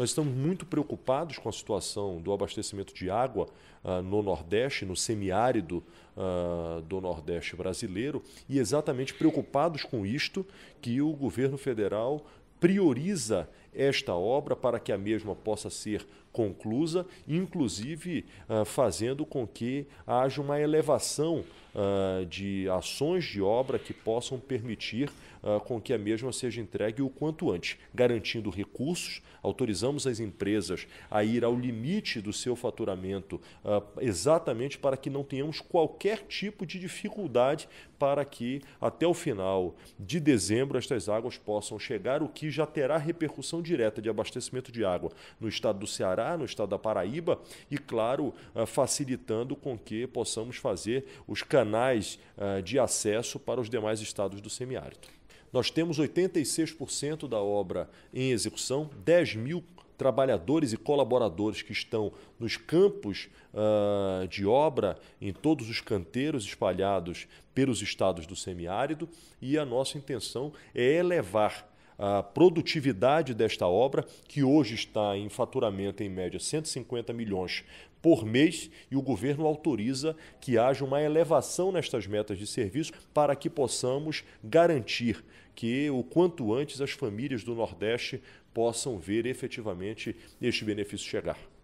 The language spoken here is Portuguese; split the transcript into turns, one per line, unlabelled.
Nós estamos muito preocupados com a situação do abastecimento de água uh, no Nordeste, no semiárido uh, do Nordeste brasileiro, e exatamente preocupados com isto que o governo federal prioriza esta obra para que a mesma possa ser conclusa, inclusive uh, fazendo com que haja uma elevação uh, de ações de obra que possam permitir uh, com que a mesma seja entregue o quanto antes, garantindo recursos, autorizamos as empresas a ir ao limite do seu faturamento, exatamente para que não tenhamos qualquer tipo de dificuldade para que até o final de dezembro estas águas possam chegar, o que já terá repercussão direta de abastecimento de água no estado do Ceará no estado da Paraíba e, claro, eh, facilitando com que possamos fazer os canais eh, de acesso para os demais estados do semiárido. Nós temos 86% da obra em execução, 10 mil trabalhadores e colaboradores que estão nos campos uh, de obra, em todos os canteiros espalhados pelos estados do semiárido, e a nossa intenção é elevar a produtividade desta obra, que hoje está em faturamento em média 150 milhões por mês e o governo autoriza que haja uma elevação nestas metas de serviço para que possamos garantir que o quanto antes as famílias do Nordeste possam ver efetivamente este benefício chegar.